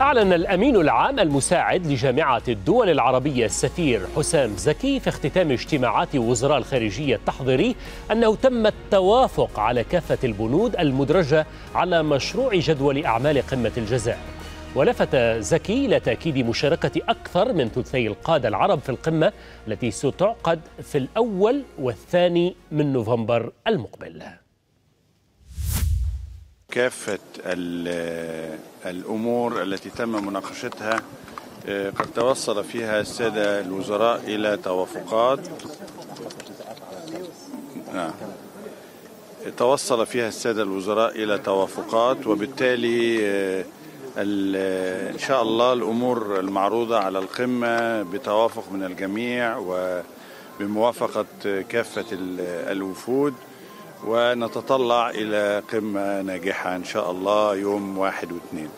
أعلن الأمين العام المساعد لجامعة الدول العربية السفير حسام زكي في اختتام اجتماعات وزراء الخارجية التحضيري أنه تم التوافق على كافة البنود المدرجة على مشروع جدول أعمال قمة الجزائر ولفت زكي إلى تأكيد مشاركة أكثر من ثلثي القادة العرب في القمة التي ستعقد في الأول والثاني من نوفمبر المقبل كافة الأمور التي تم مناقشتها آه، قد توصل فيها السادة الوزراء إلى توافقات نعم. توصل فيها السادة الوزراء إلى توافقات وبالتالي آه، إن شاء الله الأمور المعروضة على القمة بتوافق من الجميع وبموافقة كافة الوفود ونتطلع إلى قمة ناجحة إن شاء الله يوم واحد واثنين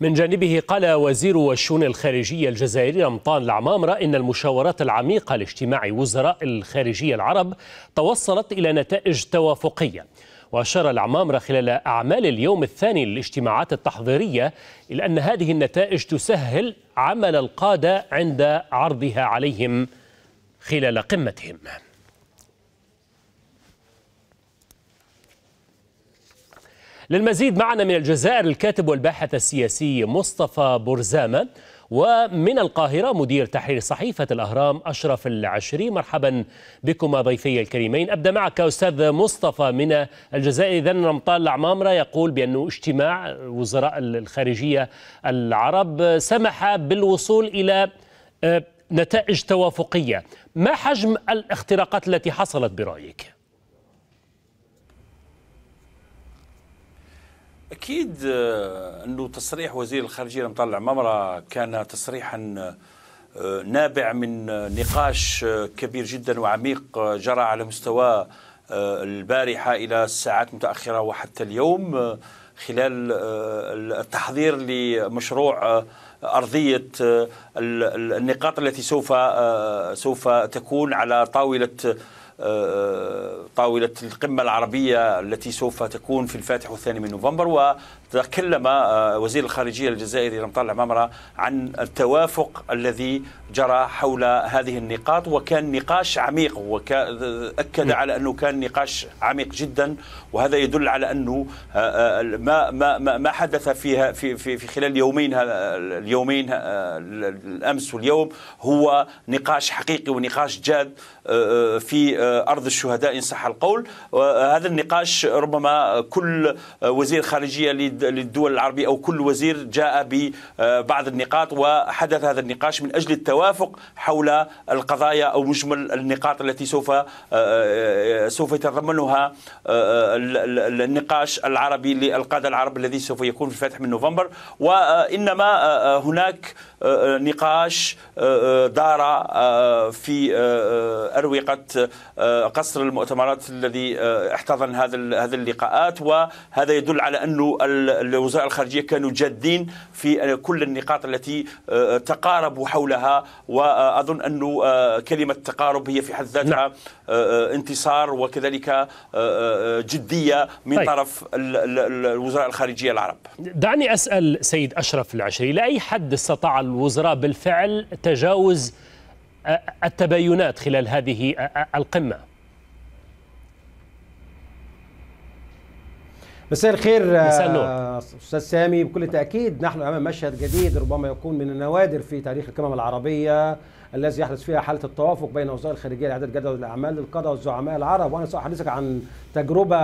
من جانبه قال وزير الشؤون الخارجية الجزائري رمطان العمامرة إن المشاورات العميقة لاجتماع وزراء الخارجية العرب توصلت إلى نتائج توافقية وأشار العمامرة خلال أعمال اليوم الثاني للاجتماعات التحضيرية إلى أن هذه النتائج تسهل عمل القادة عند عرضها عليهم خلال قمتهم للمزيد معنا من الجزائر الكاتب والباحث السياسي مصطفى برزامة ومن القاهرة مدير تحرير صحيفة الأهرام أشرف العشري مرحبا بكما ضيفي الكريمين أبدأ معك أستاذ مصطفى من الجزائر إذا رمطان العمامرة يقول بأن اجتماع وزراء الخارجية العرب سمح بالوصول إلى آه، نتائج توافقية ما حجم الاختراقات التي حصلت برأيك؟ اكيد آه، انه تصريح وزير الخارجيه مطلع ممره كان تصريحا آه، نابع من آه، نقاش كبير جدا وعميق جرى على مستوى البارحه الى الساعات متاخره وحتى اليوم خلال التحضير لمشروع أرضية النقاط التي سوف سوف تكون على طاولة طاولة القمة العربية التي سوف تكون في الفاتح والثاني من نوفمبر وتكلم آه، وزير الخارجية الجزائري رمطان العمامرة عن التوافق الذي جرى حول هذه النقاط وكان نقاش عميق وأكد على أنه كان نقاش عميق جدا وهذا يدل على أنه آه، آه، ما ما ما حدث فيها في في في خلال يومين اليومين الأمس واليوم هو نقاش حقيقي ونقاش جاد في آه، أرض الشهداء إن صح القول هذا النقاش ربما كل وزير خارجية للدول العربية أو كل وزير جاء ببعض آه، النقاط وحدث هذا النقاش من أجل التوافق حول القضايا أو مجمل النقاط التي سوف آه، سوف يتضمنها النقاش العربي للقادة العرب الذي سوف يكون في الفتح من نوفمبر وإنما هناك نقاش آه، آه، دار آه، في أروقة قصر المؤتمرات الذي احتضن هذا هذا اللقاءات وهذا يدل على أنه الوزراء الخارجية كانوا جادين في كل النقاط التي تقاربوا حولها وأظن أنه كلمة تقارب هي في حد ذاتها نعم. انتصار وكذلك جدية من طيب. طرف الوزراء الخارجية العرب دعني أسأل سيد أشرف العشري لأي حد استطاع الوزراء بالفعل تجاوز التباينات خلال هذه القمة مساء الخير مساء آه، استاذ سامي بكل تاكيد نحن امام مشهد جديد ربما يكون من النوادر في تاريخ القمم العربيه الذي يحدث فيها حاله التوافق بين وزاره الخارجيه لاعداد جدول الاعمال للقاده والزعماء العرب وانا ساحدثك عن تجربه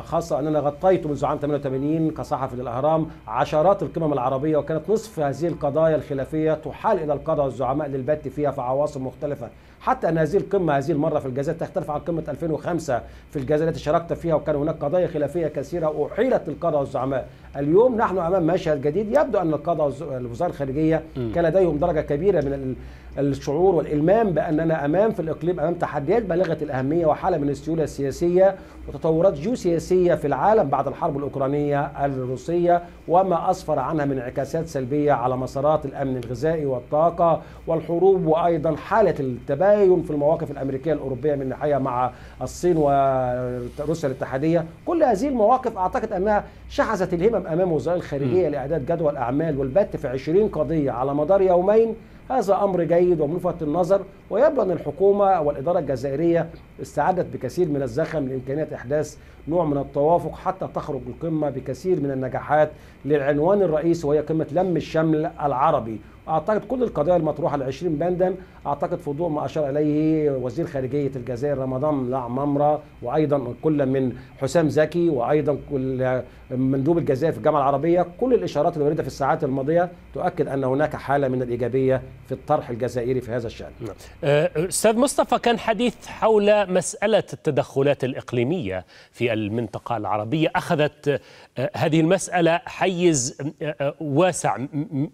خاصه اننا غطيت منذ عام 88 كصحفي للاهرام عشرات القمم العربيه وكانت نصف هذه القضايا الخلافيه تحال الى القاده والزعماء للبت فيها في عواصم مختلفه حتى أن هذه القمة هذه المرة في الجزائر تختلف عن قمة 2005 في الجزائر التي شاركت فيها وكان هناك قضايا خلافية كثيرة أحيلت للقادة والزعماء اليوم نحن أمام مشهد جديد يبدو أن القادة الوزاره الخارجية كان لديهم درجة كبيرة من الشعور والإلمام بأننا أمام في الإقليم أمام تحديات بالغة الأهمية وحالة من السيولة السياسية وتطورات جيوسياسية في العالم بعد الحرب الأوكرانية الروسية وما أسفر عنها من انعكاسات سلبية على مسارات الأمن الغذائي والطاقة والحروب وأيضا حالة التباين في المواقف الأمريكية الأوروبية من ناحية مع الصين وروسيا الاتحادية كل هذه المواقف أعتقد أنها شحذت الهمم أمام وزارة الخارجية لإعداد جدول أعمال والبت في 20 قضية على مدار يومين هذا أمر جيد وملفت النظر ويبدو أن الحكومة والإدارة الجزائرية استعدت بكثير من الزخم لإمكانية إحداث نوع من التوافق حتى تخرج القمة بكثير من النجاحات للعنوان الرئيسي وهي قمة لم الشمل العربي اعتقد كل القضايا المطروحه ل 20 بندا اعتقد في ضوء ما اشار اليه وزير خارجيه الجزائر رمضان لعممره وايضا كل من حسام زكي وايضا كل مندوب الجزائر في الجامعه العربيه كل الاشارات اللي في الساعات الماضيه تؤكد ان هناك حاله من الايجابيه في الطرح الجزائري في هذا الشان. نعم. أه، استاذ مصطفى كان حديث حول مساله التدخلات الاقليميه في المنطقه العربيه اخذت أه، هذه المساله حيز أه، واسع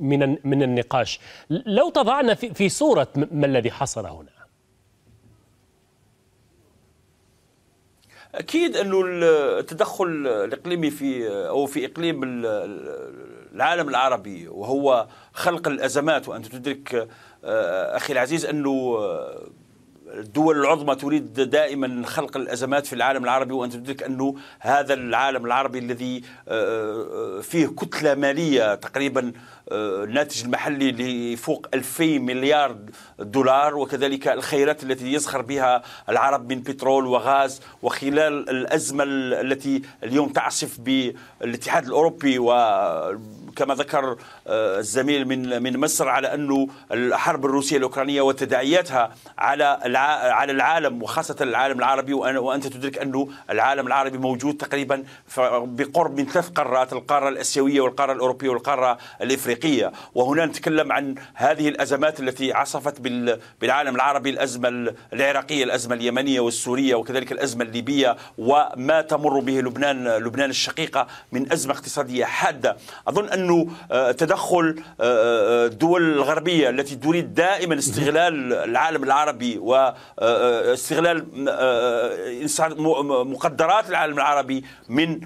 من من النقاش النقاش لو تضعنا في صورة ما الذي حصل هنا اكيد انه التدخل الاقليمي في او في اقليم العالم العربي وهو خلق الازمات وانت تدرك آه، اخي العزيز انه الدول العظمى تريد دائما خلق الازمات في العالم العربي وان تدرك انه هذا العالم العربي الذي آه، آه، فيه كتله ماليه تقريبا الناتج آه، المحلي لفوق 2000 مليار دولار وكذلك الخيرات التي يزخر بها العرب من بترول وغاز وخلال الازمه التي اليوم تعصف بالاتحاد الاوروبي و كما ذكر آه، الزميل من من مصر على انه الحرب الروسيه الاوكرانيه وتداعياتها على على العالم وخاصه العالم العربي وانت تدرك انه العالم العربي موجود تقريبا بقرب من ثلاث قارات القاره الاسيويه والقاره الاوروبيه والقاره الافريقيه وهنا نتكلم عن هذه الازمات التي عصفت بالعالم العربي الازمه العراقيه الازمه اليمنيه والسوريه وكذلك الازمه الليبيه وما تمر به لبنان لبنان الشقيقه من ازمه اقتصاديه حاده اظن انه آه، تدخل آه، آه، الدول الغربيه التي تريد دائما استغلال العالم العربي واستغلال مقدرات العالم العربي من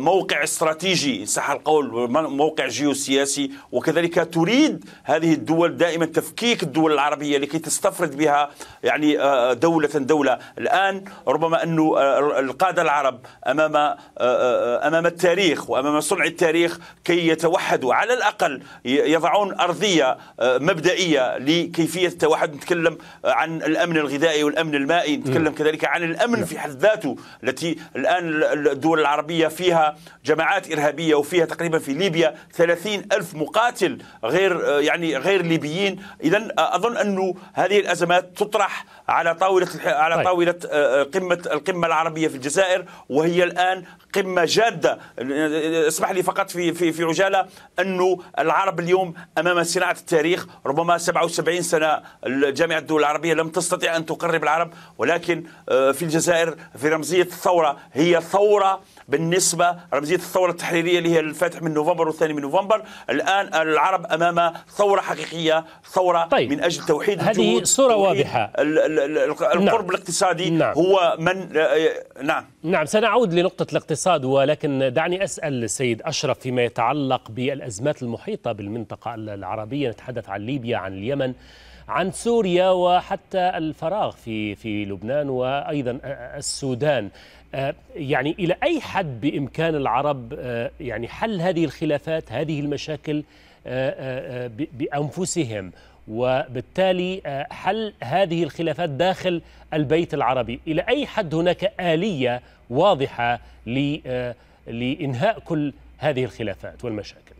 موقع استراتيجي ان صح القول موقع جيوسياسي وكذلك تريد هذه الدول دائما تفكيك الدول العربيه لكي تستفرد بها يعني دوله دوله الان ربما انه القاده العرب امام امام التاريخ وامام صنع التاريخ كي يتوحدوا على الأقل يضعون أرضية آه، مبدئية لكيفية التوحد نتكلم آه، عن الأمن الغذائي والأمن المائي نتكلم كذلك عن الأمن نعم. في حد ذاته التي الآن الدول العربية فيها جماعات إرهابية وفيها تقريبا في ليبيا 30 ألف مقاتل غير آه، يعني غير ليبيين إذا أظن أنه هذه الأزمات تطرح على طاولة على طيب. طاولة قمة القمة العربية في الجزائر وهي الآن قمة جادة اسمح لي فقط في في في عجالة على انه العرب اليوم امام صناعه التاريخ ربما 77 سنه الجامعه الدول العربيه لم تستطع ان تقرب العرب ولكن آه، في الجزائر في رمزيه الثوره هي ثوره بالنسبه رمزيه الثوره التحريريه اللي هي الفاتح من نوفمبر والثاني من نوفمبر الان العرب امام ثوره حقيقيه ثوره طيب. من اجل توحيد هذه صوره واضحه نعم، القرب نعم. الاقتصادي نعم. هو من آه، آه، نعم نعم سنعود لنقطه الاقتصاد ولكن دعني اسال السيد اشرف فيما يتعلق يتعلق بالأزمات المحيطة بالمنطقة العربية نتحدث عن ليبيا عن اليمن عن سوريا وحتى الفراغ في في لبنان وأيضا السودان آه، يعني إلى أي حد بإمكان العرب آه، يعني حل هذه الخلافات هذه المشاكل آه، بأنفسهم وبالتالي حل هذه الخلافات داخل البيت العربي إلى أي حد هناك آلية واضحة لإنهاء كل هذه الخلافات والمشاكل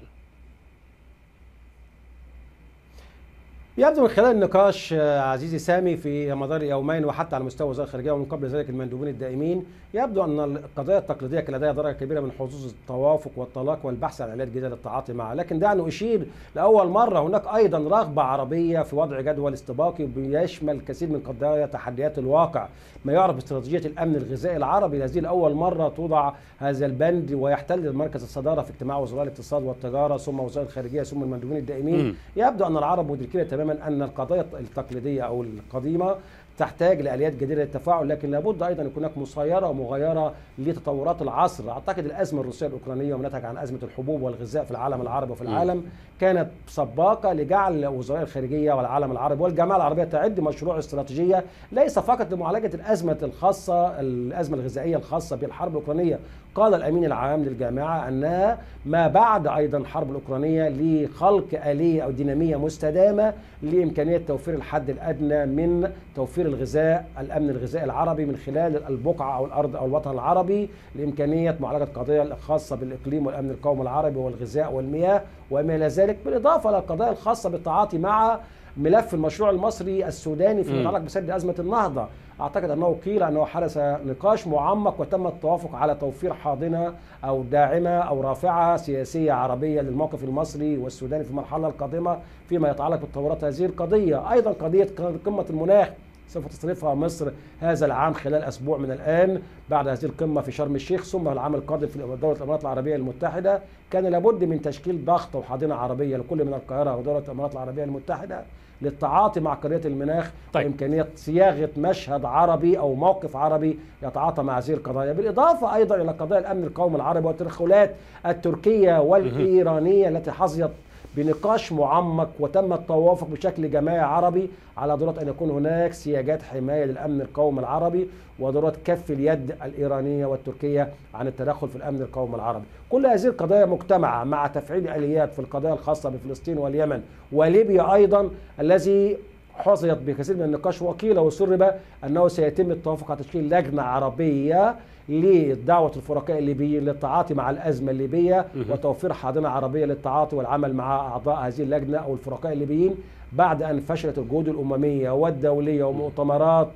يبدو من خلال النقاش آه، عزيزي سامي في مدار يومين وحتى على مستوى وزاره الخارجيه ومن قبل ذلك المندوبين الدائمين يبدو ان القضايا التقليديه كان لديها درجه كبيره من حظوظ التوافق والطلاق والبحث عن علاج جديده للتعاطي معها، لكن دعني اشير لاول مره هناك ايضا رغبه عربيه في وضع جدول استباقي بيشمل كثير من قضايا تحديات الواقع، ما يعرف باستراتيجيه الامن الغذائي العربي الذي لاول مره توضع هذا البند ويحتل مركز الصداره في اجتماع وزراء الاقتصاد والتجاره ثم وزاره الخارجيه ثم المندوبين الدائمين، يبدو ان العرب مدركين تماما ان القضايا التقليديه او القديمه تحتاج لاليات جديده للتفاعل لكن لابد ايضا يكون هناك مسيره ومغايره لتطورات العصر اعتقد الازمه الروسيه الاوكرانيه ونتج عن ازمه الحبوب والغذاء في العالم العربي وفي العالم كانت سباقه لجعل وزراء الخارجيه والعالم العربي والجماعه العربيه تعد مشروع استراتيجيه ليس فقط لمعالجه الازمه الخاصه الازمه الغذائيه الخاصه بالحرب الاوكرانيه قال الامين العام للجامعه انها ما بعد ايضا الحرب الاوكرانيه لخلق اليه او ديناميه مستدامه لامكانيه توفير الحد الادنى من توفير الغذاء الامن الغذائي العربي من خلال البقعه او الارض او الوطن العربي لامكانيه معالجه قضايا الخاصه بالاقليم والامن القومي العربي والغذاء والمياه وما الى ذلك بالاضافه للقضايا الخاصه بالتعاطي مع ملف المشروع المصري السوداني فيما يتعلق بسد ازمه النهضه اعتقد انه قيل انه حدث نقاش معمق وتم التوافق على توفير حاضنه او داعمه او رافعه سياسيه عربيه للموقف المصري والسوداني في المرحله القادمه فيما يتعلق بتطورات هذه القضيه ايضا قضيه قمه المناخ سوف تستضيفها مصر هذا العام خلال اسبوع من الان بعد هذه القمه في شرم الشيخ ثم العام القادم في دوله الامارات العربيه المتحده كان لابد من تشكيل ضغط وحاضنه عربيه لكل من القاهره ودوله الامارات العربيه المتحده للتعاطي مع قضيه المناخ طيب. وامكانيه صياغه مشهد عربي او موقف عربي يتعاطى مع هذه القضايا بالاضافه ايضا الى قضايا الامن القومي العربي والتدخلات التركيه والايرانيه التي حظيت بنقاش معمق وتم التوافق بشكل جماعي عربي على ضروره ان يكون هناك سياجات حمايه للامن القومي العربي وضروره كف اليد الايرانيه والتركيه عن التدخل في الامن القومي العربي. كل هذه القضايا مجتمعه مع تفعيل اليات في القضايا الخاصه بفلسطين واليمن وليبيا ايضا الذي حظيت بكثير من النقاش وقيل وسرب انه سيتم التوافق على تشكيل لجنه عربيه لدعوه الفرقاء الليبيين للتعاطي مع الازمه الليبيه وتوفير حاضنه عربيه للتعاطي والعمل مع اعضاء هذه اللجنه او الفرقاء الليبيين بعد أن فشلت الجهود الأممية والدولية ومؤتمرات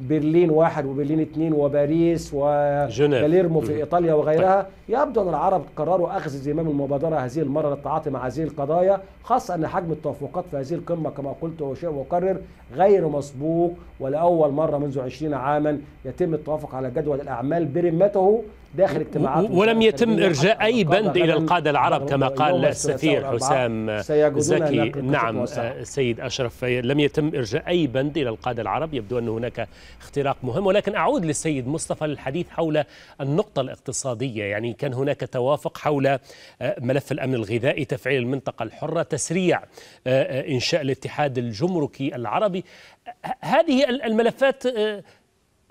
برلين واحد وبرلين اثنين وباريس وباليرمو في إيطاليا وغيرها طيب. يبدو أن العرب قرروا أخذ زمام المبادرة هذه المرة للتعاطي مع هذه القضايا خاصة أن حجم التوافقات في هذه القمة كما قلت وشيء مكرر غير مسبوق ولأول مرة منذ 20 عاما يتم التوافق على جدول الأعمال برمته داخل اجتماعات ولم يتم ارجاء اي بند الى القاده العرب كما قال السفير حسام زكي نعم آه، سيد اشرف لم يتم ارجاء اي بند الى القاده العرب يبدو ان هناك اختراق مهم ولكن اعود للسيد مصطفى للحديث حول النقطه الاقتصاديه يعني كان هناك توافق حول آه، ملف الامن الغذائي تفعيل المنطقه الحره تسريع آه، انشاء الاتحاد الجمركي العربي هذه الملفات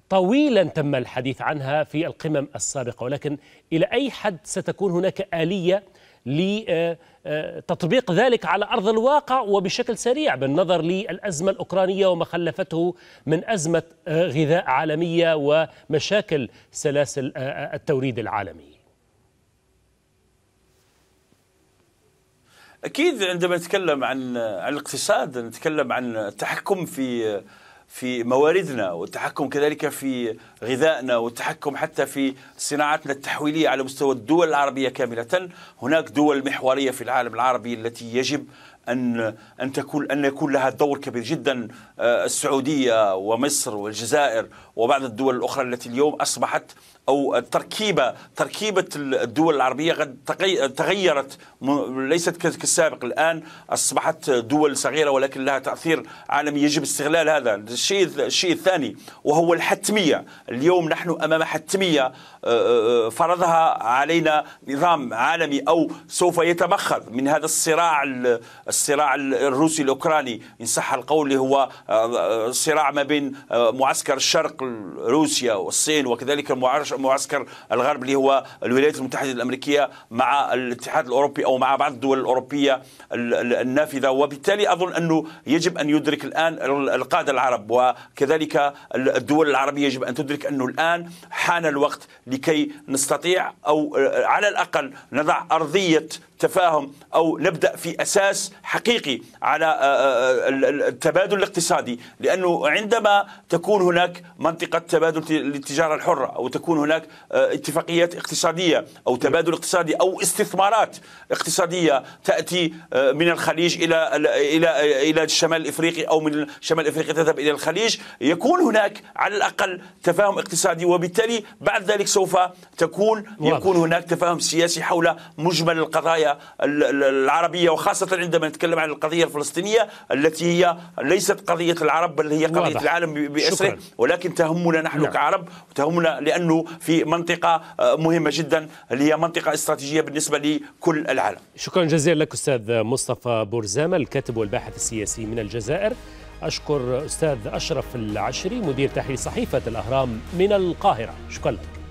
طويلا تم الحديث عنها في القمم السابقة ولكن إلى أي حد ستكون هناك آلية لتطبيق آه، آه، ذلك على أرض الواقع وبشكل سريع بالنظر للأزمة الأوكرانية وما خلفته من أزمة آه، غذاء عالمية ومشاكل سلاسل التوريد العالمي أكيد عندما نتكلم عن الاقتصاد نتكلم عن التحكم في في مواردنا والتحكم كذلك في غذائنا والتحكم حتى في صناعتنا التحويلية على مستوى الدول العربية كاملة هناك دول محورية في العالم العربي التي يجب أن أن تكون أن يكون لها دور كبير جدا آه، السعودية ومصر والجزائر وبعض الدول الأخرى التي اليوم أصبحت أو تركيبة تركيبة الدول العربية قد تغيرت ليست كالسابق الآن أصبحت دول صغيرة ولكن لها تأثير عالمي يجب استغلال هذا الشيء الشيء الثاني وهو الحتمية اليوم نحن أمام حتمية فرضها علينا نظام عالمي أو سوف يتمخض من هذا الصراع الصراع الروسي الأوكراني إن صح القول هو صراع ما بين معسكر الشرق روسيا والصين وكذلك معسكر الغرب اللي هو الولايات المتحدة الأمريكية مع الاتحاد الأوروبي أو مع بعض الدول الأوروبية النافذة وبالتالي أظن أنه يجب أن يدرك الآن القادة العرب وكذلك الدول العربية يجب أن تدرك أنه الآن حان الوقت لكي نستطيع أو على الأقل نضع أرضية تفاهم أو نبدأ في أساس حقيقي على آه، آه، آه، التبادل الاقتصادي لأنه عندما تكون هناك منطقة تبادل للتجارة الحرة أو تكون هناك اتفاقيات اقتصادية أو تبادل اقتصادي أو استثمارات اقتصادية تأتي من الخليج إلى إلى إلى الشمال الإفريقي أو من شمال إفريقيا تذهب إلى الخليج يكون هناك على الأقل تفاهم اقتصادي وبالتالي بعد ذلك سوف تكون يكون هناك تفاهم سياسي حول مجمل القضايا العربية وخاصة عندما نتكلم عن القضية الفلسطينية التي هي ليست قضية العرب بل هي قضية واضح. العالم بأسره ولكن تهمنا نحن نعم. كعرب وتهمنا لأنه في منطقة آه، مهمة جدا اللي هي منطقة استراتيجية بالنسبة لكل العالم شكرا جزيلا لك أستاذ مصطفى بورزامة الكاتب والباحث السياسي من الجزائر أشكر أستاذ أشرف العشري مدير تحرير صحيفة الأهرام من القاهرة شكرا لك